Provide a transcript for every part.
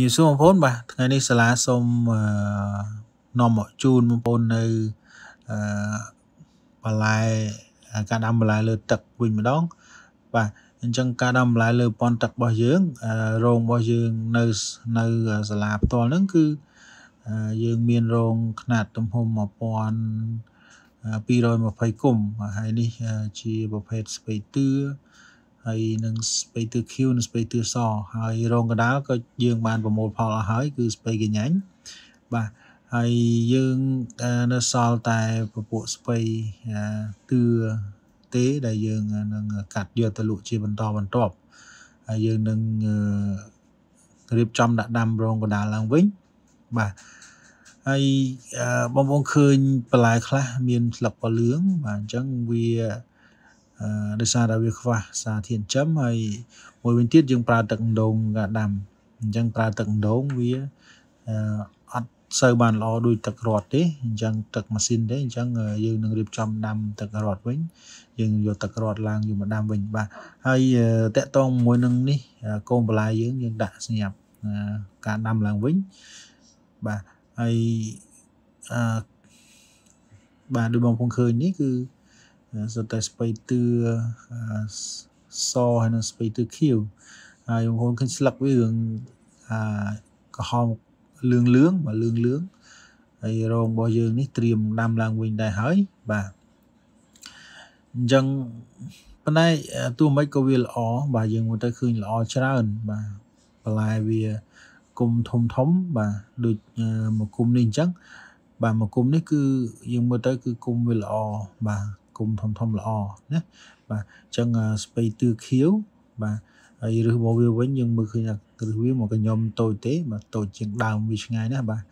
ជាសួរបងប្អូនបាទថ្ងៃនេះសាលាសូមនាំមកជូនបងប្អូននៅអឺបន្លែការដាំបន្លែលើ ទឹកវិញម្ដង បាទអញ្ចឹងការដាំបន្លែលើប៉ុនទឹករបស់យើងរោងរបស់យើងនៅនៅសាលាផ្ទាល់ហ្នឹងគឺយើងមានរោងខ្នាតទំហំ1000 220គុំហើយនេះជាប្រភេទស្ពៃតឿហើយនឹងស្ពៃទឿខៀវនិងស្ពៃទឿសហើយរងកដាលក៏យើងបានប្រមូលផលអស់ហើយគឺស្ពៃកញ្ញាញ់បាទហើយយើងនៅសល់តែពពួកស្ពៃទឿទេដែលយើងនឹងកាត់យកទៅលក់ជាបន្តបន្ទាប់ហើយយើងនឹងរៀបចំដាក់ដាំរងកដាលឡើងវិញបាទហើយបងប្អូនឃើញបន្លែខ្លះមានស្លឹកពណ៌លឿងបាទអញ្ចឹងវាដោយសារតែវាខ្វះសារធាតុចិញ្ចឹមហើយមួយវិញទៀតយើងប្រើទឹកអណ្ដូងកាដាំអញ្ចឹងប្រើទឹកអណ្ដូងវាអត់សូវបានល្អដូចទឹករត់ទេអញ្ចឹងទឹកម៉ាស៊ីនទេអញ្ចឹងយើងនឹងរៀបចំដាំទឹករត់វិញយើងយកទឹករត់ឡើងយកមកដាំវិញបាទហើយតកតងមួយនឹងនេះកូនបន្លែយើងយើងដាក់ស្ញាប់ការដាំឡើងវិញបាទហើយអឺបាទដូចបងប្អូនឃើញនេះគឺសុទ្ធតែស្ពៃទឿសហើយនឹងស្ពៃទឿខៀវហើយបងប្អូនឃើញស្លឹកវារឿងអាក្រហមលឿងលឿងបើលឿងលឿងហើយរងរបស់យើងនេះត្រៀមដាំឡើងវិញដែរហើយបាទអញ្ចឹងប៉ុន្តែទោះមិនក៏វាល្អបាទយើងមើលទៅឃើញល្អច្រើនបាទបន្លែវាគុំធំធំបាទដូចមកគុំនេះអញ្ចឹងបាទមកគុំនេះគឺយើងមើលទៅគឺគុំវាល្អបាទគមន៍ធំធំល្អណាបាទអញ្ចឹងស្ពៃទឺខៀវបាទហើយឬរបស់វាវិញយើងមើលឃើញថាឬវាមកកញ្ញុំតូចទេបាទតូចជាងដើមវាឆ្ងាយណាបាទ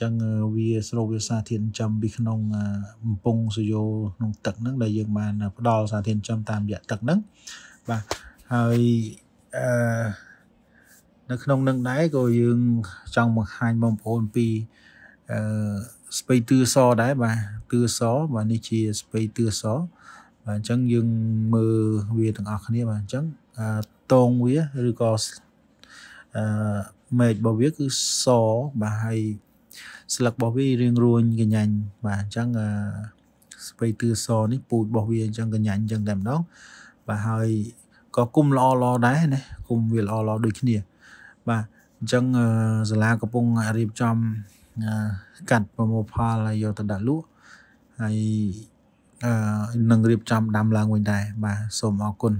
ចឹងវាស្រូបវាសារធាតុចំពីក្នុងកំពង់សយោក្នុងទឹកហ្នឹងដែលយើងបានផ្ដល់សារធាតុចំតាមរយៈទឹកហ្នឹងបាទហើយអឺនៅក្នុងនឹងដែរក៏យើងចង់បង្ហាញបងប្អូនពីអឺស្ពៃទឺសដែរបាទទឿសបាទនេះជាស្ពៃទឿសបាទអញ្ចឹងយើងមើលវាទាំងអស់គ្នាបាទអញ្ចឹងតងវាឬក៏អឺមេឃរបស់វាគឺសបាទហើយស្លឹករបស់វារៀងរួញកញ្ញាញ់បាទអញ្ចឹងអឺស្ពៃទឿសនេះពូជរបស់វាអញ្ចឹងកញ្ញាញ់អញ្ចឹងតែម្ដងបាទហើយក៏គុំល្អល្អដែរណាគុំវាល្អល្អដូចគ្នាបាទអញ្ចឹងសាលាកំពុងរៀបចំកាត់ប្រមូលផលហើយយកទៅដាក់លក់ហើយនឹងរៀបចំ ដាំឡើងវិញដែរបាទសូមអរគុណ